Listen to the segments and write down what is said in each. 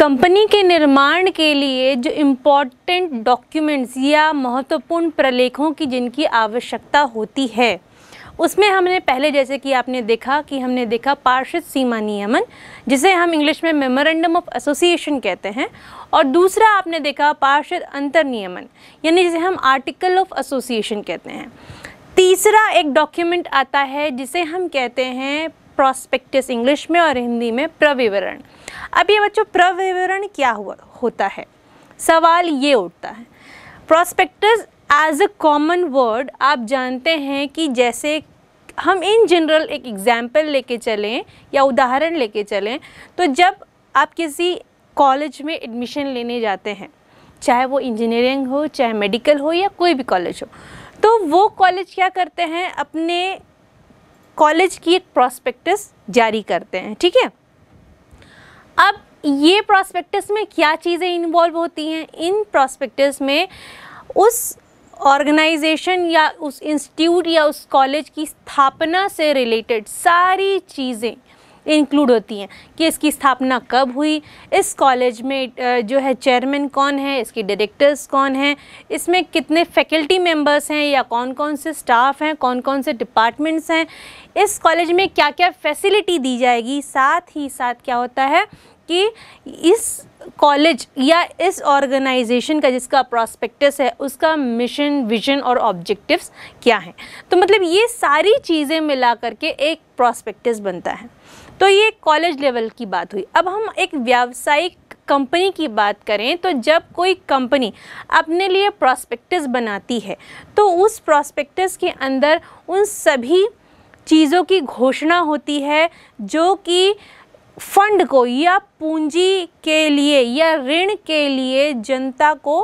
company के निर्माण के लिए जो इम्पोर्टेंट डॉक्यूमेंट्स या महत्वपूर्ण प्रलेखों की जिनकी आवश्यकता होती है उसमें हमने पहले जैसे कि आपने देखा कि हमने देखा पार्षद सीमा नियमन जिसे हम इंग्लिश में मेमोरेंडम ऑफ एसोसिएशन कहते हैं और दूसरा आपने देखा पार्षद अंतर नियमन यानी जिसे हम आर्टिकल ऑफ एसोसिएशन कहते हैं तीसरा एक डॉक्यूमेंट आता है जिसे हम कहते हैं प्रॉस्पेक्टिस इंग्लिश में और हिंदी में प्रविवरण अब ये बच्चों प्रविवरण क्या हुआ होता है सवाल ये उठता है prospectus as a common word आप जानते हैं कि जैसे हम इन जनरल एक एग्ज़ाम्पल लेके चलें या उदाहरण लेके चलें तो जब आप किसी कॉलेज में एडमिशन लेने जाते हैं चाहे वो इंजीनियरिंग हो चाहे मेडिकल हो या कोई भी कॉलेज हो तो वो कॉलेज क्या करते हैं अपने कॉलेज की एक प्रॉस्पेक्टस जारी करते हैं ठीक है अब ये प्रॉस्पेक्टस में क्या चीज़ें इन्वॉल्व होती हैं इन प्रॉस्पेक्टस में उस ऑर्गेनाइजेशन या उस इंस्टीट्यूट या उस कॉलेज की स्थापना से रिलेटेड सारी चीज़ें इंक्लूड होती हैं कि इसकी स्थापना कब हुई इस कॉलेज में जो है चेयरमैन कौन है इसके डायरेक्टर्स कौन हैं इसमें कितने फैकल्टी मेंबर्स हैं या कौन कौन से स्टाफ हैं कौन कौन से डिपार्टमेंट्स हैं इस कॉलेज में क्या क्या फैसिलिटी दी जाएगी साथ ही साथ क्या होता है कि इस कॉलेज या इस ऑर्गेनाइजेशन का जिसका प्रॉस्पेक्टस है उसका मिशन विजन और ऑब्जेक्टिव्स क्या हैं तो मतलब ये सारी चीज़ें मिला करके एक प्रॉस्पेक्टस बनता है तो ये कॉलेज लेवल की बात हुई अब हम एक व्यावसायिक कंपनी की बात करें तो जब कोई कंपनी अपने लिए प्रॉस्पेक्टस बनाती है तो उस प्रॉस्पेक्टस के अंदर उन सभी चीज़ों की घोषणा होती है जो कि फंड को या पूंजी के लिए या ऋण के लिए जनता को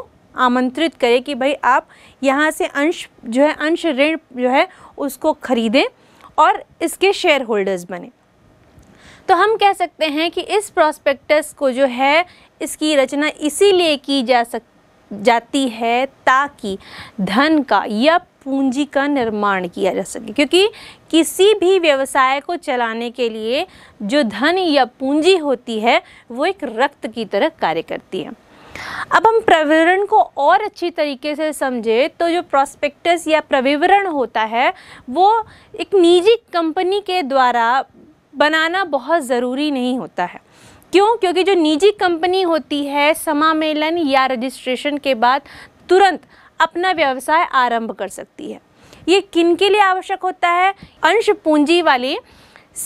आमंत्रित करे कि भाई आप यहाँ से अंश जो है अंश ऋण जो है उसको खरीदें और इसके शेयर होल्डर्स बने तो हम कह सकते हैं कि इस प्रॉस्पेक्टस को जो है इसकी रचना इसीलिए की जा सक जाती है ताकि धन का या पूंजी का निर्माण किया जा सके क्योंकि किसी भी व्यवसाय को चलाने के लिए जो धन या पूंजी होती है वो एक रक्त की तरह कार्य करती है अब हम प्रविवरण को और अच्छी तरीके से समझे तो जो प्रॉस्पेक्टस या प्रविवरण होता है वो एक निजी कंपनी के द्वारा बनाना बहुत ज़रूरी नहीं होता है क्यों क्योंकि जो निजी कंपनी होती है समामेलन या रजिस्ट्रेशन के बाद तुरंत अपना व्यवसाय आरंभ कर सकती है ये किन के लिए आवश्यक होता है अंश पूंजी वाली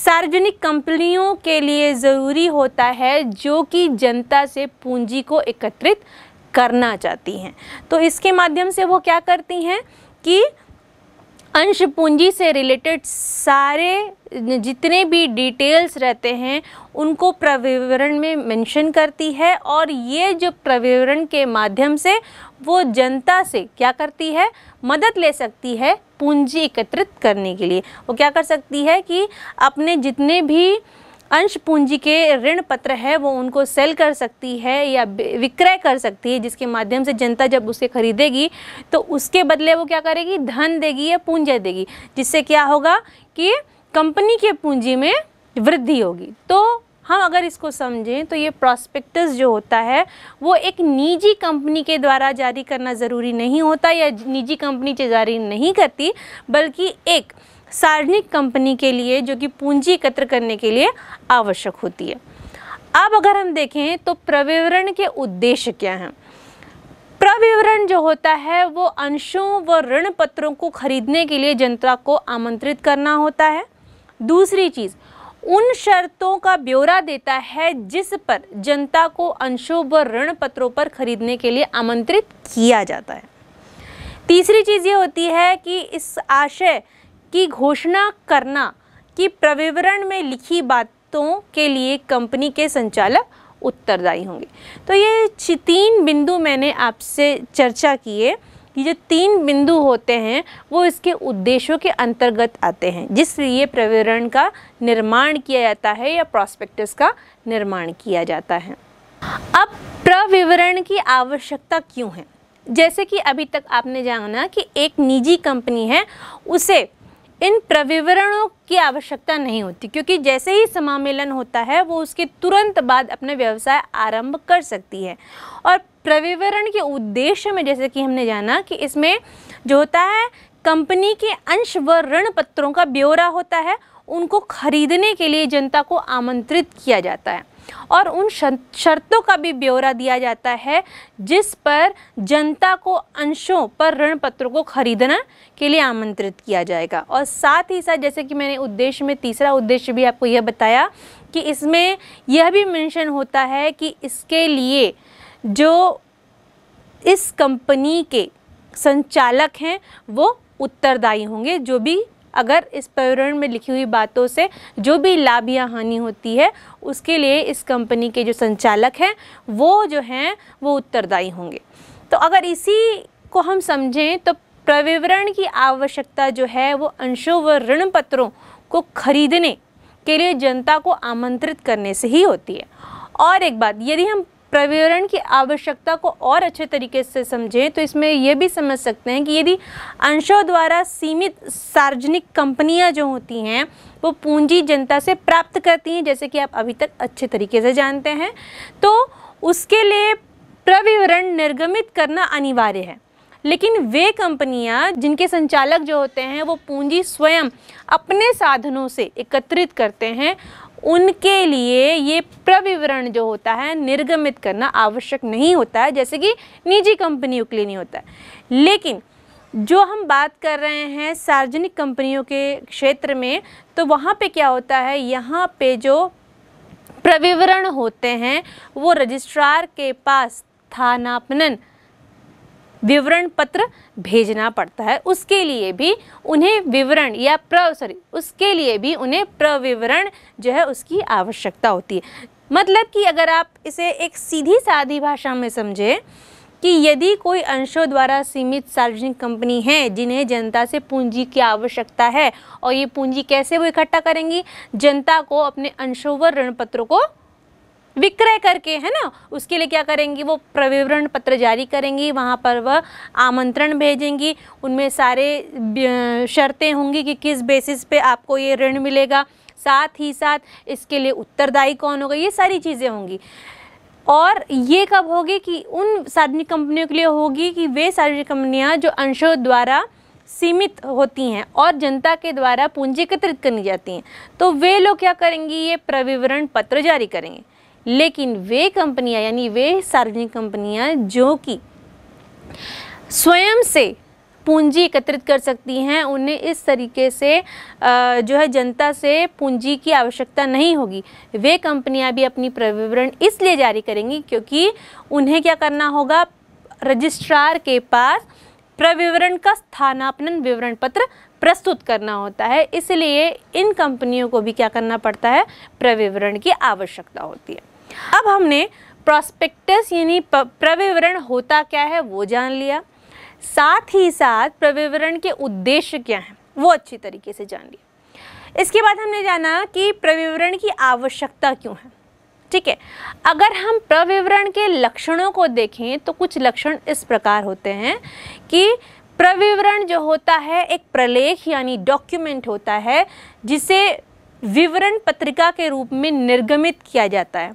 सार्वजनिक कंपनियों के लिए ज़रूरी होता है जो कि जनता से पूंजी को एकत्रित करना चाहती हैं तो इसके माध्यम से वो क्या करती हैं कि अंश पूंजी से रिलेटेड सारे जितने भी डिटेल्स रहते हैं उनको प्रविवरण में मेंशन करती है और ये जो प्रविवरण के माध्यम से वो जनता से क्या करती है मदद ले सकती है पूंजी एकत्रित करने के लिए वो क्या कर सकती है कि अपने जितने भी अंश पूंजी के ऋण पत्र है वो उनको सेल कर सकती है या विक्रय कर सकती है जिसके माध्यम से जनता जब उसे खरीदेगी तो उसके बदले वो क्या करेगी धन देगी या पूंजी देगी जिससे क्या होगा कि कंपनी के पूंजी में वृद्धि होगी तो हम अगर इसको समझें तो ये प्रॉस्पेक्टस जो होता है वो एक निजी कंपनी के द्वारा जारी करना ज़रूरी नहीं होता या निजी कंपनी जारी नहीं करती बल्कि एक सार्वजनिक कंपनी के लिए जो कि पूंजी एकत्र करने के लिए आवश्यक होती है अब अगर हम देखें तो प्रविवरण के उद्देश्य क्या हैं प्रविवरण जो होता है वो अंशों व ऋण पत्रों को खरीदने के लिए जनता को आमंत्रित करना होता है दूसरी चीज़ उन शर्तों का ब्यौरा देता है जिस पर जनता को अंशों व ऋण पत्रों पर खरीदने के लिए आमंत्रित किया जाता है तीसरी चीज़ ये होती है कि इस आशय की घोषणा करना कि प्रविवरण में लिखी बातों के लिए कंपनी के संचालक उत्तरदायी होंगे तो ये तीन बिंदु मैंने आपसे चर्चा किए कि जो तीन बिंदु होते हैं वो इसके उद्देश्यों के अंतर्गत आते हैं जिसलिए प्रविवरण का निर्माण किया जाता है या प्रॉस्पेक्टस का निर्माण किया जाता है अब प्रविवरण की आवश्यकता क्यों है जैसे कि अभी तक आपने जाना कि एक निजी कंपनी है उसे इन प्रविवरणों की आवश्यकता नहीं होती क्योंकि जैसे ही समामेलन होता है वो उसके तुरंत बाद अपने व्यवसाय आरंभ कर सकती है और प्रविवरण के उद्देश्य में जैसे कि हमने जाना कि इसमें जो होता है कंपनी के अंश व ऋण पत्रों का ब्यौरा होता है उनको खरीदने के लिए जनता को आमंत्रित किया जाता है और उन शर्तों का भी ब्यौरा दिया जाता है जिस पर जनता को अंशों पर ऋण पत्रों को खरीदना के लिए आमंत्रित किया जाएगा और साथ ही साथ जैसे कि मैंने उद्देश्य में तीसरा उद्देश्य भी आपको यह बताया कि इसमें यह भी मेंशन होता है कि इसके लिए जो इस कंपनी के संचालक हैं वो उत्तरदायी होंगे जो भी अगर इस प्रवरण में लिखी हुई बातों से जो भी लाभ या हानि होती है उसके लिए इस कंपनी के जो संचालक हैं वो जो हैं वो उत्तरदायी होंगे तो अगर इसी को हम समझें तो प्रविवरण की आवश्यकता जो है वो अंशों व ऋण पत्रों को खरीदने के लिए जनता को आमंत्रित करने से ही होती है और एक बात यदि हम प्रवरण की आवश्यकता को और अच्छे तरीके से समझें तो इसमें यह भी समझ सकते हैं कि यदि अंशों द्वारा सीमित सार्वजनिक कंपनियां जो होती हैं वो पूंजी जनता से प्राप्त करती हैं जैसे कि आप अभी तक अच्छे तरीके से जानते हैं तो उसके लिए प्रविवरण निर्गमित करना अनिवार्य है लेकिन वे कंपनियां जिनके संचालक जो होते हैं वो पूंजी स्वयं अपने साधनों से एकत्रित करते हैं उनके लिए ये प्रविवरण जो होता है निर्गमित करना आवश्यक नहीं होता है जैसे कि निजी कंपनियों के लिए नहीं होता है लेकिन जो हम बात कर रहे हैं सार्वजनिक कंपनियों के क्षेत्र में तो वहाँ पे क्या होता है यहाँ पे जो प्रविवरण होते हैं वो रजिस्ट्रार के पास थानापनन विवरण पत्र भेजना पड़ता है उसके लिए भी उन्हें विवरण या प्र सॉरी उसके लिए भी उन्हें प्रविवरण जो है उसकी आवश्यकता होती है मतलब कि अगर आप इसे एक सीधी सादी भाषा में समझें कि यदि कोई अंशों द्वारा सीमित सार्वजनिक कंपनी है जिन्हें जनता से पूंजी की आवश्यकता है और ये पूंजी कैसे वो इकट्ठा करेंगी जनता को अपने अंशों व ऋण पत्रों को विक्रय करके है ना उसके लिए क्या करेंगी वो प्रविवरण पत्र जारी करेंगी वहाँ पर वह आमंत्रण भेजेंगी उनमें सारे शर्तें होंगी कि किस बेसिस पे आपको ये ऋण मिलेगा साथ ही साथ इसके लिए उत्तरदायी कौन होगा ये सारी चीज़ें होंगी और ये कब होगी कि उन सार्वजनिक कंपनियों के लिए होगी कि वे सार्वजनिक कंपनियाँ जो अंशों द्वारा सीमित होती हैं और जनता के द्वारा पूंजीकृत करनी जाती हैं तो वे लोग क्या करेंगी ये प्रविवरण पत्र जारी करेंगे लेकिन वे कंपनियां यानी वे सार्वजनिक कंपनियां जो कि स्वयं से पूंजी एकत्रित कर सकती हैं उन्हें इस तरीके से जो है जनता से पूंजी की आवश्यकता नहीं होगी वे कंपनियां भी अपनी प्रविवरण इसलिए जारी करेंगी क्योंकि उन्हें क्या करना होगा रजिस्ट्रार के पास प्रविवरण का स्थानापन विवरण पत्र प्रस्तुत करना होता है इसलिए इन कंपनियों को भी क्या करना पड़ता है प्रविवरण की आवश्यकता होती है अब हमने प्रॉस्पेक्टस यानी प्रविवरण होता क्या है वो जान लिया साथ ही साथ प्रविवरण के उद्देश्य क्या हैं वो अच्छी तरीके से जान लिया इसके बाद हमने जाना कि प्रविवरण की आवश्यकता क्यों है ठीक है अगर हम प्रविवरण के लक्षणों को देखें तो कुछ लक्षण इस प्रकार होते हैं कि प्रविवरण जो होता है एक प्रलेख यानी डॉक्यूमेंट होता है जिसे विवरण पत्रिका के रूप में निर्गमित किया जाता है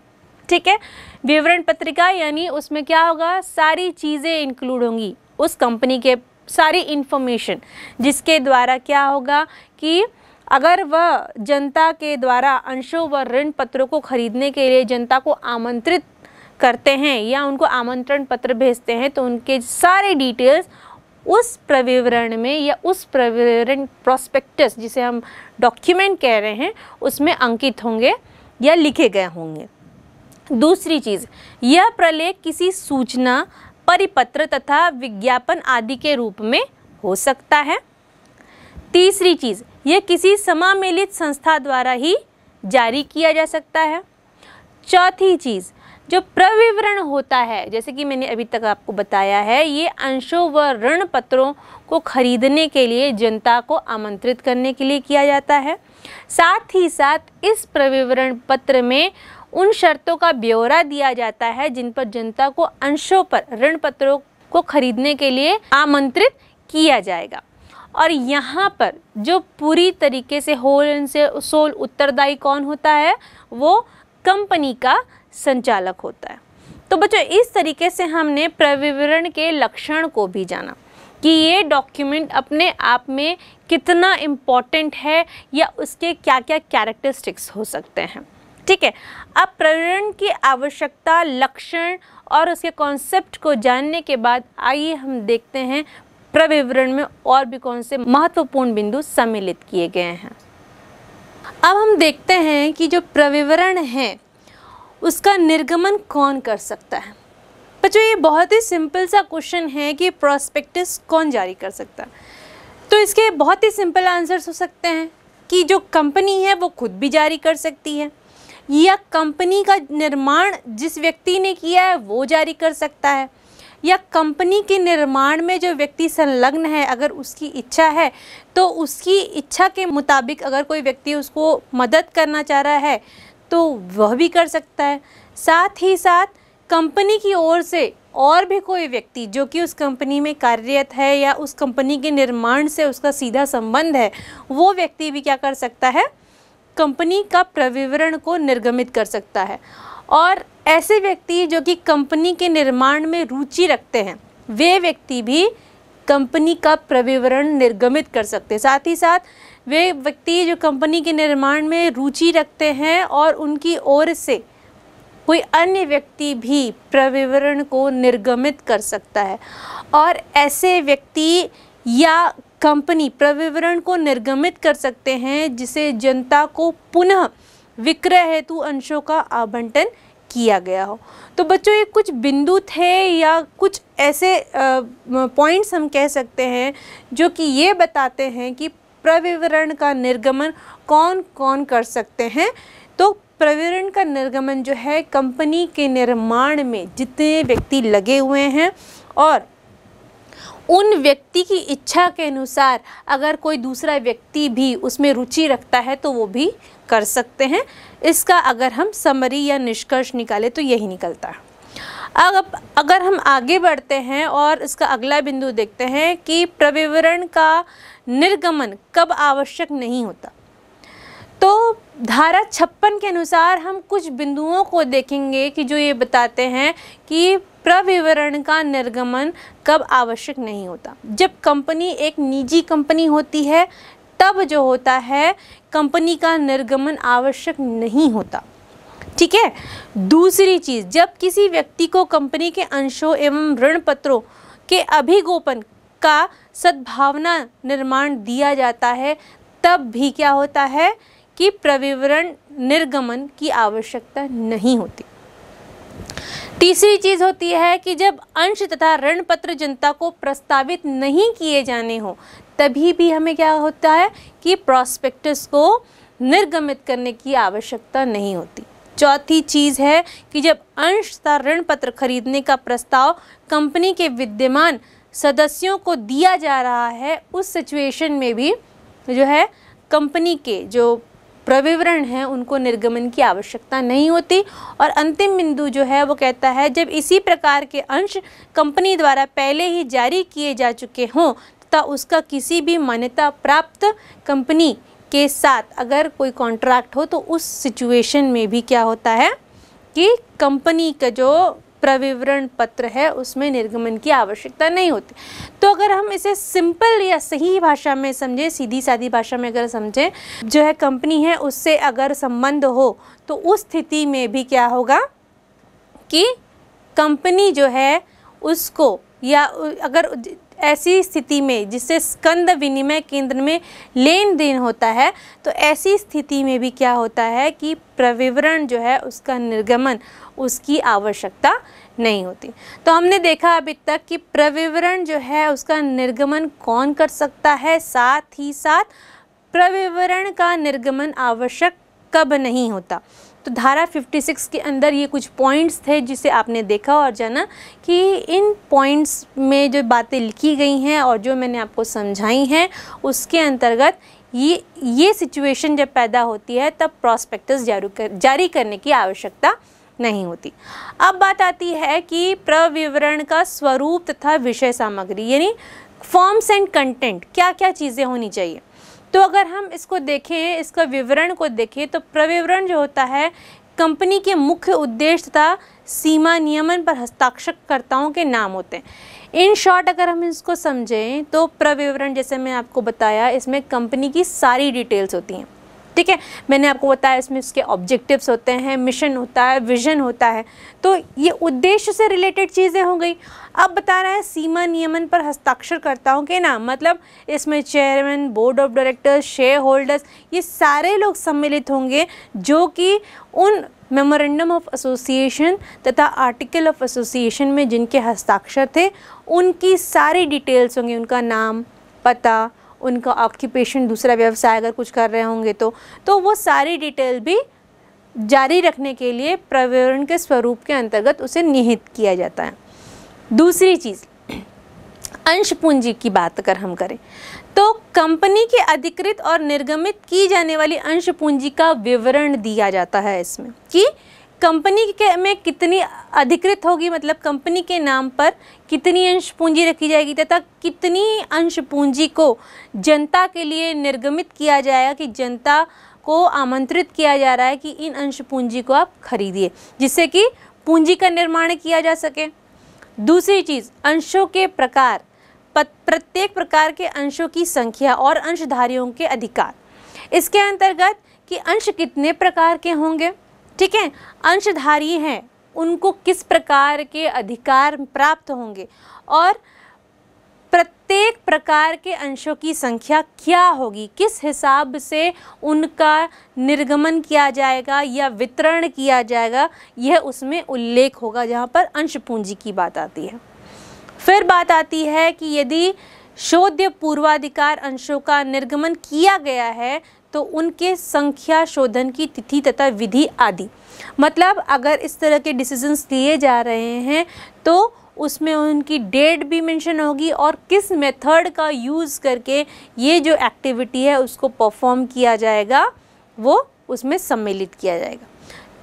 ठीक है विवरण पत्रिका यानी उसमें क्या होगा सारी चीज़ें इंक्लूड होंगी उस कंपनी के सारी इन्फॉर्मेशन जिसके द्वारा क्या होगा कि अगर वह जनता के द्वारा अंशों व ऋण पत्रों को खरीदने के लिए जनता को आमंत्रित करते हैं या उनको आमंत्रण पत्र भेजते हैं तो उनके सारे डिटेल्स उस प्रविवरण में या उस प्रविवरण प्रोस्पेक्टस जिसे हम डॉक्यूमेंट कह रहे हैं उसमें अंकित होंगे या लिखे गए होंगे दूसरी चीज़ यह प्रलेख किसी सूचना परिपत्र तथा विज्ञापन आदि के रूप में हो सकता है तीसरी चीज़ यह किसी समामेलित संस्था द्वारा ही जारी किया जा सकता है चौथी चीज़ जो प्रविवरण होता है जैसे कि मैंने अभी तक आपको बताया है ये अंशों व ऋण पत्रों को खरीदने के लिए जनता को आमंत्रित करने के लिए किया जाता है साथ ही साथ इस प्रविवरण पत्र में उन शर्तों का ब्यौरा दिया जाता है जिन पर जनता को अंशों पर ऋण पत्रों को खरीदने के लिए आमंत्रित किया जाएगा और यहाँ पर जो पूरी तरीके से होल एंड से सोल उत्तरदायी कौन होता है वो कंपनी का संचालक होता है तो बच्चों इस तरीके से हमने प्रविवरण के लक्षण को भी जाना कि ये डॉक्यूमेंट अपने आप में कितना इम्पॉर्टेंट है या उसके क्या क्या कैरेक्टरिस्टिक्स हो सकते हैं ठीक है अब प्रवरण की आवश्यकता लक्षण और उसके कॉन्सेप्ट को जानने के बाद आइए हम देखते हैं प्रविवरण में और भी कौन से महत्वपूर्ण बिंदु सम्मिलित किए गए हैं अब हम देखते हैं कि जो प्रविवरण है उसका निर्गमन कौन कर सकता है बच्चों ये बहुत ही सिंपल सा क्वेश्चन है कि प्रोस्पेक्टिस कौन जारी कर सकता है तो इसके बहुत ही सिंपल आंसर्स हो सकते हैं कि जो कंपनी है वो खुद भी जारी कर सकती है या कंपनी का निर्माण जिस व्यक्ति ने किया है वो जारी कर सकता है या कंपनी के निर्माण में जो व्यक्ति संलग्न है अगर उसकी इच्छा है तो उसकी इच्छा के मुताबिक अगर कोई व्यक्ति उसको मदद करना चाह रहा है तो वह भी कर सकता है साथ ही साथ कंपनी की ओर से और भी कोई व्यक्ति जो कि उस कंपनी में कार्यरत है या उस कंपनी के निर्माण से उसका सीधा संबंध है वो व्यक्ति भी क्या कर सकता है कंपनी का प्रविवरण को निर्गमित कर सकता है और ऐसे व्यक्ति जो कि कंपनी के निर्माण में रुचि रखते हैं वे व्यक्ति भी कंपनी का प्रविवरण निर्गमित कर सकते हैं साथ ही साथ वे व्यक्ति जो कंपनी के निर्माण में रुचि रखते हैं और उनकी ओर से कोई अन्य व्यक्ति भी प्रविवरण को निर्गमित कर सकता है और ऐसे व्यक्ति या कंपनी प्रविवरण को निर्गमित कर सकते हैं जिसे जनता को पुनः विक्रय हेतु अंशों का आवंटन किया गया हो तो बच्चों ये कुछ बिंदु थे या कुछ ऐसे पॉइंट्स हम कह सकते हैं जो कि ये बताते हैं कि प्रविवरण का निर्गमन कौन कौन कर सकते हैं तो प्रविवरण का निर्गमन जो है कंपनी के निर्माण में जितने व्यक्ति लगे हुए हैं और उन व्यक्ति की इच्छा के अनुसार अगर कोई दूसरा व्यक्ति भी उसमें रुचि रखता है तो वो भी कर सकते हैं इसका अगर हम समरी या निष्कर्ष निकालें तो यही निकलता है अब अगर हम आगे बढ़ते हैं और इसका अगला बिंदु देखते हैं कि प्रविवरण का निर्गमन कब आवश्यक नहीं होता तो धारा छप्पन के अनुसार हम कुछ बिंदुओं को देखेंगे कि जो ये बताते हैं कि प्रविवरण का निर्गमन कब आवश्यक नहीं होता जब कंपनी एक निजी कंपनी होती है तब जो होता है कंपनी का निर्गमन आवश्यक नहीं होता ठीक है दूसरी चीज़ जब किसी व्यक्ति को कंपनी के अंशों एवं ऋण पत्रों के अभिगोपन का सद्भावना निर्माण दिया जाता है तब भी क्या होता है कि प्रविवरण निर्गमन की आवश्यकता नहीं होती तीसरी चीज होती है कि जब अंश तथा ऋण पत्र जनता को प्रस्तावित नहीं किए जाने हो तभी भी हमें क्या होता है कि प्रॉस्पेक्टस को निर्गमित करने की आवश्यकता नहीं होती चौथी चीज़ है कि जब अंश तथा ऋण पत्र खरीदने का प्रस्ताव कंपनी के विद्यमान सदस्यों को दिया जा रहा है उस सिचुएशन में भी जो है कंपनी के जो प्रविवरण हैं उनको निर्गमन की आवश्यकता नहीं होती और अंतिम बिंदु जो है वो कहता है जब इसी प्रकार के अंश कंपनी द्वारा पहले ही जारी किए जा चुके हों तथा उसका किसी भी मान्यता प्राप्त कंपनी के साथ अगर कोई कॉन्ट्रैक्ट हो तो उस सिचुएशन में भी क्या होता है कि कंपनी का जो प्रविवरण पत्र है उसमें निर्गमन की आवश्यकता नहीं होती तो अगर हम इसे सिंपल या सही भाषा में समझें सीधी सादी भाषा में अगर समझें जो है कंपनी है उससे अगर संबंध हो तो उस स्थिति में भी क्या होगा कि कंपनी जो है उसको या अगर ऐसी स्थिति में जिससे स्कंद विनिमय केंद्र में लेन देन होता है तो ऐसी स्थिति में भी क्या होता है कि प्रविवरण जो है उसका निर्गमन उसकी आवश्यकता नहीं होती तो हमने देखा अभी तक कि प्रविवरण जो है उसका निर्गमन कौन कर सकता है साथ ही साथ प्रविवरण का निर्गमन आवश्यक कब नहीं होता तो धारा 56 के अंदर ये कुछ पॉइंट्स थे जिसे आपने देखा और जाना कि इन पॉइंट्स में जो बातें लिखी गई हैं और जो मैंने आपको समझाई हैं उसके अंतर्गत ये ये सिचुएशन जब पैदा होती है तब प्रॉस्पेक्टस जारी कर जारी करने की आवश्यकता नहीं होती अब बात आती है कि प्रविवरण का स्वरूप तथा विषय सामग्री यानी फॉर्म्स एंड कंटेंट क्या क्या चीज़ें होनी चाहिए तो अगर हम इसको देखें इसका विवरण को देखें तो प्रविवरण जो होता है कंपनी के मुख्य उद्देश्य तथा सीमा नियमन पर हस्ताक्षरकर्ताओं के नाम होते हैं इन शॉर्ट अगर हम इसको समझें तो प्रविवरण जैसे मैं आपको बताया इसमें कंपनी की सारी डिटेल्स होती हैं ठीक है मैंने आपको बताया इसमें उसके ऑब्जेक्टिव्स होते हैं मिशन होता है विजन होता है तो ये उद्देश्य से रिलेटेड चीज़ें हो गई अब बता रहा है सीमा नियमन पर हस्ताक्षर करता हूँ कि ना मतलब इसमें chairman board of directors shareholders ये सारे लोग सम्मिलित होंगे जो कि उन मेमोरेंडम ऑफ एसोसिएशन तथा आर्टिकल ऑफ एसोसिएशन में जिनके हस्ताक्षर थे उनकी सारी डिटेल्स होंगी उनका नाम पता उनका ऑक्यूपेशन दूसरा व्यवसाय अगर कुछ कर रहे होंगे तो तो वो सारी डिटेल भी जारी रखने के लिए प्रवरण के स्वरूप के अंतर्गत उसे निहित किया जाता है दूसरी चीज़ अंश पूंजी की बात अगर कर हम करें तो कंपनी के अधिकृत और निर्गमित की जाने वाली अंश पूंजी का विवरण दिया जाता है इसमें कि कंपनी के में कितनी अधिकृत होगी मतलब कंपनी के नाम पर कितनी अंश पूंजी रखी जाएगी तथा कितनी अंश पूंजी को जनता के लिए निर्गमित किया जाएगा कि जनता को आमंत्रित किया जा रहा है कि इन अंश पूंजी को आप खरीदिए जिससे कि पूंजी का निर्माण किया जा सके दूसरी चीज़ अंशों के प्रकार प्रत्येक प्रकार के अंशों की संख्या और अंशधारियों के अधिकार इसके अंतर्गत कि अंश कितने प्रकार के होंगे ठीक है अंशधारी हैं उनको किस प्रकार के अधिकार प्राप्त होंगे और प्रत्येक प्रकार के अंशों की संख्या क्या होगी किस हिसाब से उनका निर्गमन किया जाएगा या वितरण किया जाएगा यह उसमें उल्लेख होगा जहाँ पर अंश पूंजी की बात आती है फिर बात आती है कि यदि शोध पूर्वाधिकार अंशों का निर्गमन किया गया है तो उनके संख्या शोधन की तिथि तथा विधि आदि मतलब अगर इस तरह के डिसीजंस लिए जा रहे हैं तो उसमें उनकी डेट भी मेंशन होगी और किस मेथड का यूज़ करके ये जो एक्टिविटी है उसको परफॉर्म किया जाएगा वो उसमें सम्मिलित किया जाएगा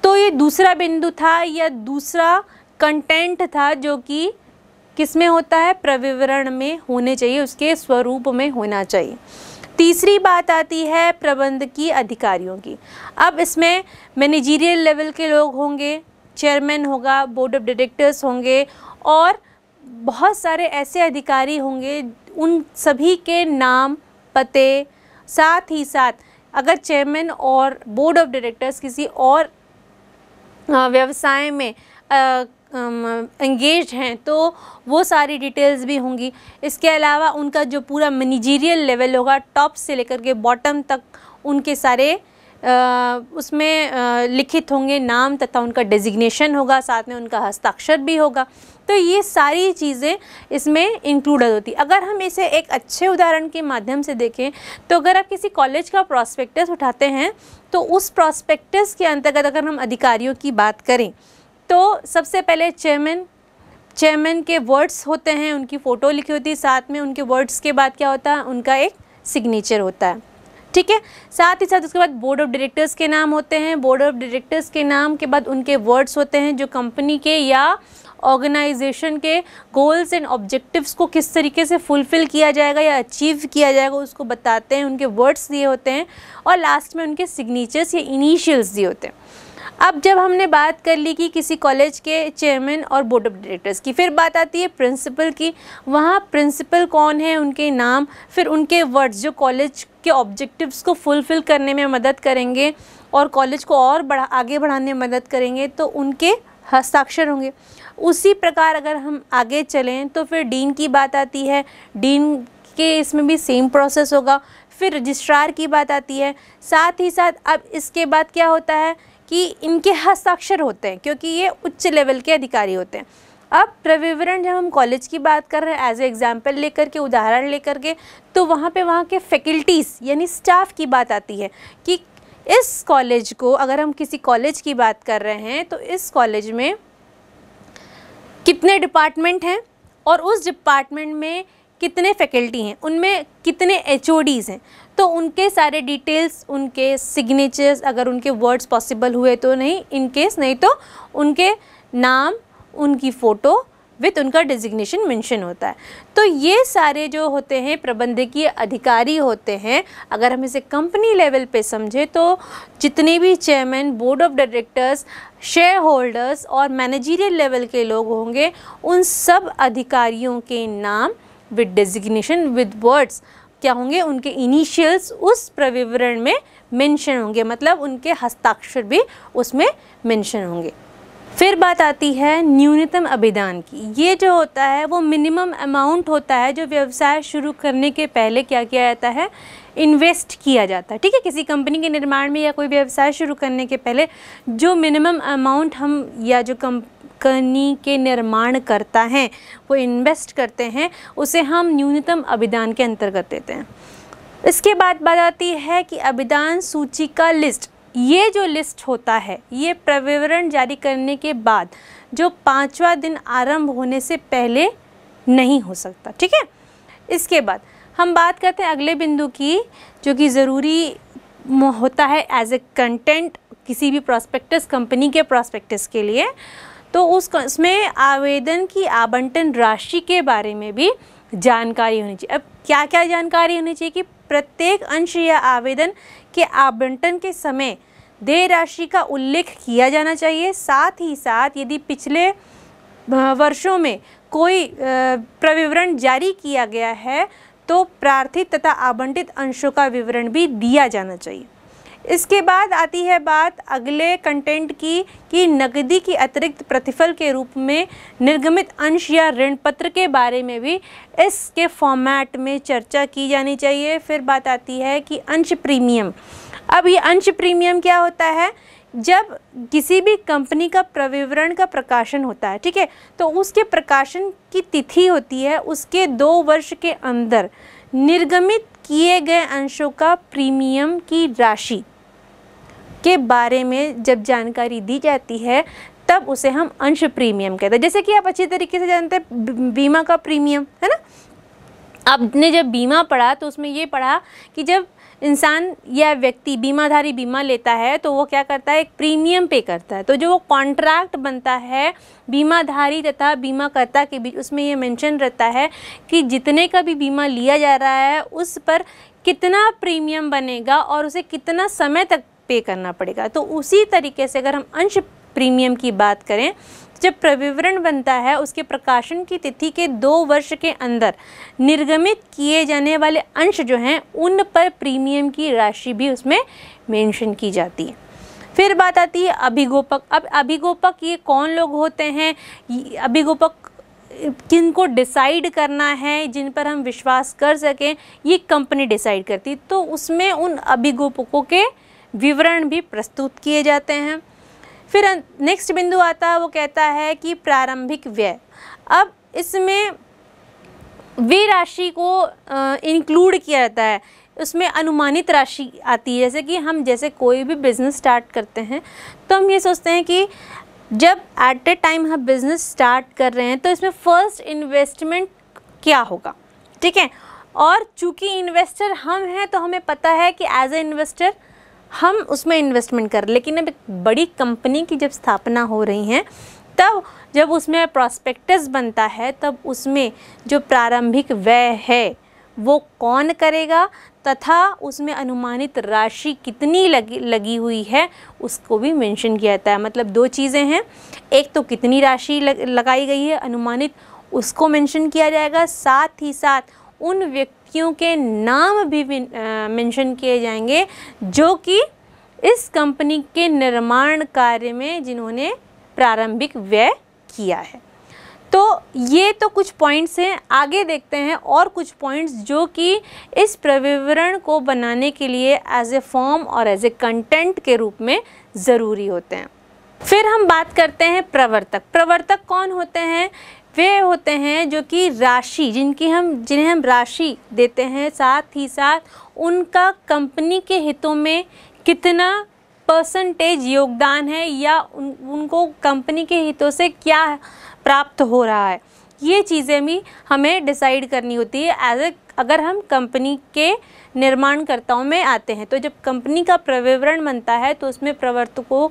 तो ये दूसरा बिंदु था या दूसरा कंटेंट था जो कि किस में होता है प्रविवरण में होने चाहिए उसके स्वरूप में होना चाहिए तीसरी बात आती है प्रबंध की अधिकारियों की अब इसमें मैनेजीरियल लेवल के लोग होंगे चेयरमैन होगा बोर्ड ऑफ डायरेक्टर्स होंगे और बहुत सारे ऐसे अधिकारी होंगे उन सभी के नाम पते साथ ही साथ अगर चेयरमैन और बोर्ड ऑफ डायरेक्टर्स किसी और व्यवसाय में इंगेज हैं तो वो सारी डिटेल्स भी होंगी इसके अलावा उनका जो पूरा मैनेजीरियल लेवल होगा टॉप से लेकर के बॉटम तक उनके सारे आ, उसमें आ, लिखित होंगे नाम तथा उनका डेजिग्नेशन होगा साथ में उनका हस्ताक्षर भी होगा तो ये सारी चीज़ें इसमें इंक्लूडेड होती अगर हम इसे एक अच्छे उदाहरण के माध्यम से देखें तो अगर आप किसी कॉलेज का प्रॉस्पेक्टस उठाते हैं तो उस प्रॉस्पेक्टस के अंतर्गत अगर हम अधिकारियों की बात करें तो सबसे पहले चेयरमैन चेयरमैन के वर्ड्स होते हैं उनकी फ़ोटो लिखी होती है साथ में उनके वर्ड्स के बाद क्या होता है उनका एक सिग्नेचर होता है ठीक है साथ ही साथ उसके बाद बोर्ड ऑफ डायरेक्टर्स के नाम होते हैं बोर्ड ऑफ डायरेक्टर्स के नाम के बाद उनके वर्ड्स होते हैं जो कंपनी के या ऑर्गेनाइजेशन के गोल्स एंड ऑब्जेक्टिव्स को किस तरीके से फुलफ़िल किया जाएगा या अचीव किया जाएगा उसको बताते हैं उनके वर्ड्स दिए होते हैं और लास्ट में उनके सिग्नेचर्स या इनिशियल्स दिए होते हैं अब जब हमने बात कर ली कि किसी कॉलेज के चेयरमैन और बोर्ड ऑफ डायरेक्टर्स की फिर बात आती है प्रिंसिपल की वहाँ प्रिंसिपल कौन है उनके नाम फिर उनके वर्ड्स जो कॉलेज के ऑब्जेक्टिव्स को फुलफ़िल करने में मदद करेंगे और कॉलेज को और बढ़ा आगे बढ़ाने में मदद करेंगे तो उनके हस्ताक्षर होंगे उसी प्रकार अगर हम आगे चलें तो फिर डीन की बात आती है डीन के इसमें भी सेम प्रोसेस होगा फिर रजिस्ट्रार की बात आती है साथ ही साथ अब इसके बाद क्या होता है कि इनके हस्ताक्षर होते हैं क्योंकि ये उच्च लेवल के अधिकारी होते हैं अब प्रविवरण जब हम कॉलेज की बात कर रहे हैं एज ए एग्जाम्पल लेकर के उदाहरण लेकर के तो वहाँ पे वहाँ के फैकल्टीज़ यानी स्टाफ की बात आती है कि इस कॉलेज को अगर हम किसी कॉलेज की बात कर रहे हैं तो इस कॉलेज में कितने डिपार्टमेंट हैं और उस डिपार्टमेंट में कितने फैकल्टी हैं उनमें कितने एच हैं तो उनके सारे डिटेल्स उनके सिग्नेचर्स अगर उनके वर्ड्स पॉसिबल हुए तो नहीं इन केस नहीं तो उनके नाम उनकी फ़ोटो विथ उनका डिजिग्नेशन मेंशन होता है तो ये सारे जो होते हैं प्रबंधकीय अधिकारी होते हैं अगर हम इसे कंपनी लेवल पे समझे तो जितने भी chairman board of directors shareholders और मैनेजरियल लेवल के लोग होंगे उन सब अधिकारियों के नाम विद डेजिग्नेशन विद वर्ड्स क्या होंगे उनके इनिशियल्स उस प्रविवरण में मेंशन होंगे मतलब उनके हस्ताक्षर भी उसमें मेंशन होंगे फिर बात आती है न्यूनतम अभिदान की ये जो होता है वो मिनिमम अमाउंट होता है जो व्यवसाय शुरू करने के पहले क्या किया जाता है इन्वेस्ट किया जाता है ठीक है किसी कंपनी के निर्माण में या कोई व्यवसाय शुरू करने के पहले जो मिनिमम अमाउंट हम या जो कम कंपनी के निर्माण करता है वो इन्वेस्ट करते हैं उसे हम न्यूनतम अभिदान के अंतर्गत देते हैं इसके बाद बात आती है कि अभिदान सूची का लिस्ट ये जो लिस्ट होता है ये प्रविवरण जारी करने के बाद जो पाँचवा दिन आरंभ होने से पहले नहीं हो सकता ठीक है इसके बाद हम बात करते हैं अगले बिंदु की जो कि ज़रूरी होता है एज ए कंटेंट किसी भी प्रॉस्पेक्टस कंपनी के प्रॉस्पेक्टस के लिए तो उस उसमें आवेदन की आवंटन राशि के बारे में भी जानकारी होनी चाहिए अब क्या क्या जानकारी होनी चाहिए कि प्रत्येक अंश या आवेदन के आवंटन के समय देय राशि का उल्लेख किया जाना चाहिए साथ ही साथ यदि पिछले वर्षों में कोई प्रविवरण जारी किया गया है तो प्रार्थित तथा आवंटित अंशों का विवरण भी दिया जाना चाहिए इसके बाद आती है बात अगले कंटेंट की कि नकदी की अतिरिक्त प्रतिफल के रूप में निर्गमित अंश या ऋण पत्र के बारे में भी इसके फॉर्मेट में चर्चा की जानी चाहिए फिर बात आती है कि अंश प्रीमियम अब ये अंश प्रीमियम क्या होता है जब किसी भी कंपनी का प्रविवरण का प्रकाशन होता है ठीक है तो उसके प्रकाशन की तिथि होती है उसके दो वर्ष के अंदर निर्गमित किए गए अंशों का प्रीमियम की राशि के बारे में जब जानकारी दी जाती है तब उसे हम अंश प्रीमियम कहते हैं जैसे कि आप अच्छी तरीके से जानते हैं बीमा का प्रीमियम है ना आपने जब बीमा पढ़ा तो उसमें ये पढ़ा कि जब इंसान या व्यक्ति बीमाधारी बीमा लेता है तो वो क्या करता है एक प्रीमियम पे करता है तो जो वो कॉन्ट्रैक्ट बनता है बीमाधारी तथा बीमाकर्ता के बीच उसमें ये मेंशन रहता है कि जितने का भी बीमा लिया जा रहा है उस पर कितना प्रीमियम बनेगा और उसे कितना समय तक पे करना पड़ेगा तो उसी तरीके से अगर हम अंश प्रीमियम की बात करें जब प्रविवरण बनता है उसके प्रकाशन की तिथि के दो वर्ष के अंदर निर्गमित किए जाने वाले अंश जो हैं उन पर प्रीमियम की राशि भी उसमें मेंशन की जाती है फिर बात आती है अभिगोपक अब अभिगोपक ये कौन लोग होते हैं अभिगोपक किन को डिसाइड करना है जिन पर हम विश्वास कर सकें ये कंपनी डिसाइड करती तो उसमें उन अभिगोपकों के विवरण भी प्रस्तुत किए जाते हैं फिर नेक्स्ट अं, बिंदु आता है वो कहता है कि प्रारंभिक व्यय अब इसमें वे राशि को इंक्लूड किया जाता है उसमें अनुमानित राशि आती है जैसे कि हम जैसे कोई भी बिज़नेस स्टार्ट करते हैं तो हम ये सोचते हैं कि जब एट ए टाइम हम बिज़नेस स्टार्ट कर रहे हैं तो इसमें फ़र्स्ट इन्वेस्टमेंट क्या होगा ठीक है और चूंकि इन्वेस्टर हम हैं तो हमें पता है कि एज ए इन्वेस्टर हम उसमें इन्वेस्टमेंट कर लेकिन अब एक बड़ी कंपनी की जब स्थापना हो रही हैं तब जब उसमें प्रॉस्पेक्टस बनता है तब उसमें जो प्रारंभिक व्यय है वो कौन करेगा तथा उसमें अनुमानित राशि कितनी लगी लगी हुई है उसको भी मेंशन किया जाता है मतलब दो चीज़ें हैं एक तो कितनी राशि लग, लगाई गई है अनुमानित उसको मेंशन किया जाएगा साथ ही साथ उन व्यक्ति लड़कियों के नाम भी मेंशन किए जाएंगे जो कि इस कंपनी के निर्माण कार्य में जिन्होंने प्रारंभिक व्यय किया है तो ये तो कुछ पॉइंट्स हैं आगे देखते हैं और कुछ पॉइंट्स जो कि इस प्रविवरण को बनाने के लिए एज ए फॉर्म और एज ए कंटेंट के रूप में ज़रूरी होते हैं फिर हम बात करते हैं प्रवर्तक प्रवर्तक कौन होते हैं वे होते हैं जो कि राशि जिनकी हम जिन्हें हम राशि देते हैं साथ ही साथ उनका कंपनी के हितों में कितना परसेंटेज योगदान है या उन उनको कंपनी के हितों से क्या प्राप्त हो रहा है ये चीज़ें भी हमें डिसाइड करनी होती है एज ए अगर हम कंपनी के निर्माणकर्ताओं में आते हैं तो जब कंपनी का प्रविवरण बनता है तो उसमें प्रवर्तकों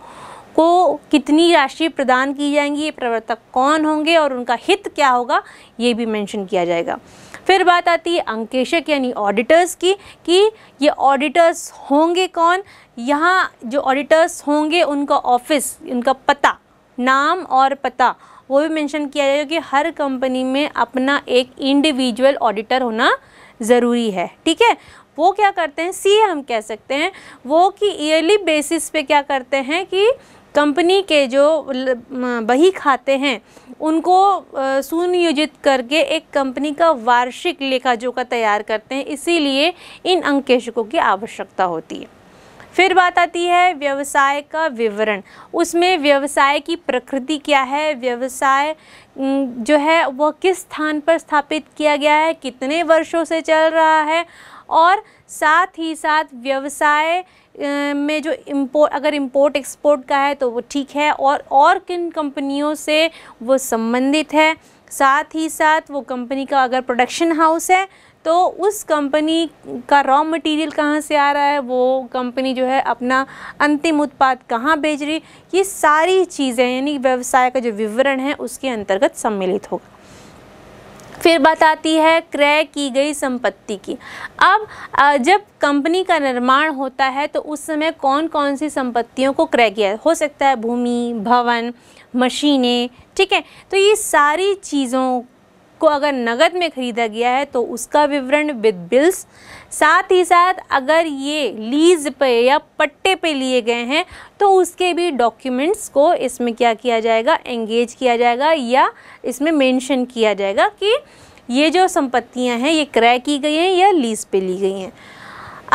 को कितनी राशि प्रदान की जाएंगी ये प्रवर्तक कौन होंगे और उनका हित क्या होगा ये भी मेंशन किया जाएगा फिर बात आती है अंकेशक यानी ऑडिटर्स की कि ये ऑडिटर्स होंगे कौन यहाँ जो ऑडिटर्स होंगे उनका ऑफिस उनका पता नाम और पता वो भी मेंशन किया जाएगा कि हर कंपनी में अपना एक इंडिविजुअल ऑडिटर होना ज़रूरी है ठीक है वो क्या करते हैं सी हम कह सकते हैं वो कि ईयरली बेसिस पे क्या करते हैं कि कंपनी के जो बही खाते हैं उनको सुनियोजित करके एक कंपनी का वार्षिक लेखा जोखा तैयार करते हैं इसीलिए इन अंकेशकों की आवश्यकता होती है फिर बात आती है व्यवसाय का विवरण उसमें व्यवसाय की प्रकृति क्या है व्यवसाय जो है वह किस स्थान पर स्थापित किया गया है कितने वर्षों से चल रहा है और साथ ही साथ व्यवसाय में जो इम्पोर्ट अगर इम्पोर्ट एक्सपोर्ट का है तो वो ठीक है और और किन कंपनियों से वो संबंधित है साथ ही साथ वो कंपनी का अगर प्रोडक्शन हाउस है तो उस कंपनी का रॉ मटेरियल कहाँ से आ रहा है वो कंपनी जो है अपना अंतिम उत्पाद कहाँ भेज रही ये सारी चीज़ें यानी व्यवसाय का जो विवरण है उसके अंतर्गत सम्मिलित होगा फिर बात आती है क्रय की गई संपत्ति की अब जब कंपनी का निर्माण होता है तो उस समय कौन कौन सी संपत्तियों को क्रय किया हो सकता है भूमि भवन मशीनें ठीक है तो ये सारी चीज़ों को अगर नगद में ख़रीदा गया है तो उसका विवरण विद बिल्स साथ ही साथ अगर ये लीज पे या पट्टे पे लिए गए हैं तो उसके भी डॉक्यूमेंट्स को इसमें क्या किया जाएगा एंगेज किया जाएगा या इसमें मेंशन किया जाएगा कि ये जो संपत्तियां हैं ये क्रय की गई हैं या लीज पे ली गई हैं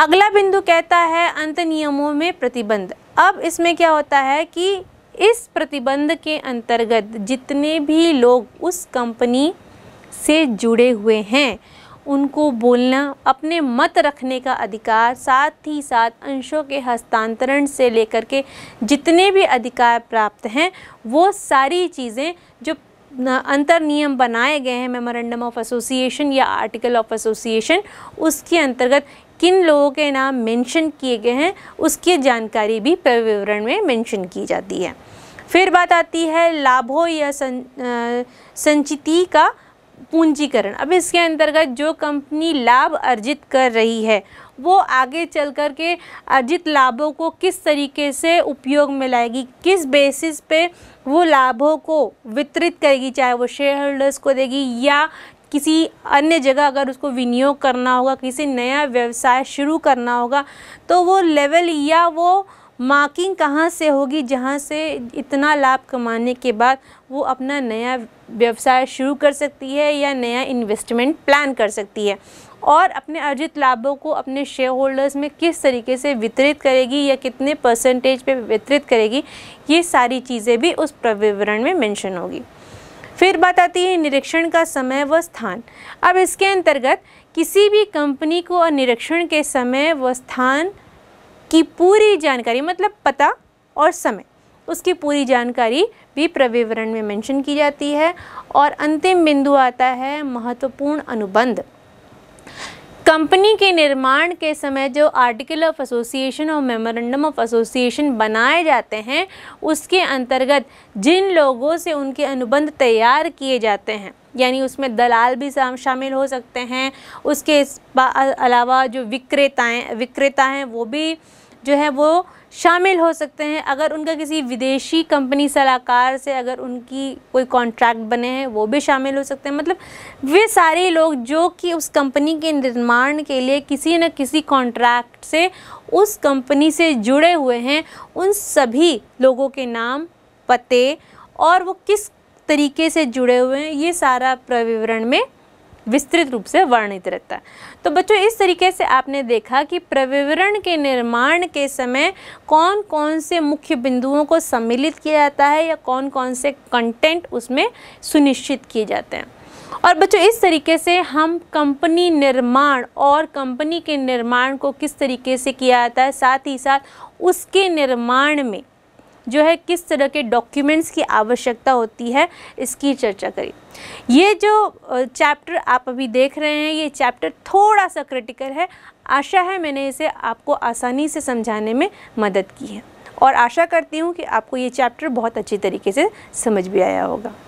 अगला बिंदु कहता है अंत नियमों में प्रतिबंध अब इसमें क्या होता है कि इस प्रतिबंध के अंतर्गत जितने भी लोग उस कंपनी से जुड़े हुए हैं उनको बोलना अपने मत रखने का अधिकार साथ ही साथ अंशों के हस्तांतरण से लेकर के जितने भी अधिकार प्राप्त हैं वो सारी चीज़ें जो अंतर नियम बनाए गए हैं मेमोरेंडम ऑफ एसोसिएशन या आर्टिकल ऑफ एसोसिएशन उसके अंतर्गत किन लोगों के नाम मेंशन किए गए हैं उसकी जानकारी भी विवरण में मेंशन की जाती है फिर बात आती है लाभों या सं, आ, संचिति का पूंजीकरण अब इसके अंतर्गत जो कंपनी लाभ अर्जित कर रही है वो आगे चल कर के अर्जित लाभों को किस तरीके से उपयोग में लाएगी किस बेसिस पे वो लाभों को वितरित करेगी चाहे वो शेयर होल्डर्स को देगी या किसी अन्य जगह अगर उसको विनियोग करना होगा किसी नया व्यवसाय शुरू करना होगा तो वो लेवल या वो मार्किंग कहाँ से होगी जहाँ से इतना लाभ कमाने के बाद वो अपना नया व्यवसाय शुरू कर सकती है या नया इन्वेस्टमेंट प्लान कर सकती है और अपने अर्जित लाभों को अपने शेयर होल्डर्स में किस तरीके से वितरित करेगी या कितने परसेंटेज पे वितरित करेगी ये सारी चीज़ें भी उस प्रविवरण में मेंशन होगी फिर बात आती है निरीक्षण का समय व स्थान अब इसके अंतर्गत किसी भी कंपनी को निरीक्षण के समय व स्थान की पूरी जानकारी मतलब पता और समय उसकी पूरी जानकारी भी प्रविवरण में मेंशन की जाती है और अंतिम बिंदु आता है महत्वपूर्ण अनुबंध कंपनी के निर्माण के समय जो आर्टिकल ऑफ एसोसिएशन और मेमोरेंडम ऑफ एसोसिएशन बनाए जाते हैं उसके अंतर्गत जिन लोगों से उनके अनुबंध तैयार किए जाते हैं यानी उसमें दलाल भी शामिल हो सकते हैं उसके अलावा जो विक्रेताएँ विक्रेता हैं वो भी जो है वो शामिल हो सकते हैं अगर उनका किसी विदेशी कंपनी सलाहकार से अगर उनकी कोई कॉन्ट्रैक्ट बने हैं वो भी शामिल हो सकते हैं मतलब वे सारे लोग जो कि उस कंपनी के निर्माण के लिए किसी न किसी कॉन्ट्रैक्ट से उस कंपनी से जुड़े हुए हैं उन सभी लोगों के नाम पते और वो किस तरीके से जुड़े हुए हैं ये सारा प्रविवरण में विस्तृत रूप से वर्णित रहता है तो बच्चों इस तरीके से आपने देखा कि प्रविवरण के निर्माण के समय कौन कौन से मुख्य बिंदुओं को सम्मिलित किया जाता है या कौन कौन से कंटेंट उसमें सुनिश्चित किए जाते हैं और बच्चों इस तरीके से हम कंपनी निर्माण और कंपनी के निर्माण को किस तरीके से किया जाता है साथ ही साथ उसके निर्माण में जो है किस तरह के डॉक्यूमेंट्स की आवश्यकता होती है इसकी चर्चा करी ये जो चैप्टर आप अभी देख रहे हैं ये चैप्टर थोड़ा सा क्रिटिकल है आशा है मैंने इसे आपको आसानी से समझाने में मदद की है और आशा करती हूँ कि आपको ये चैप्टर बहुत अच्छी तरीके से समझ भी आया होगा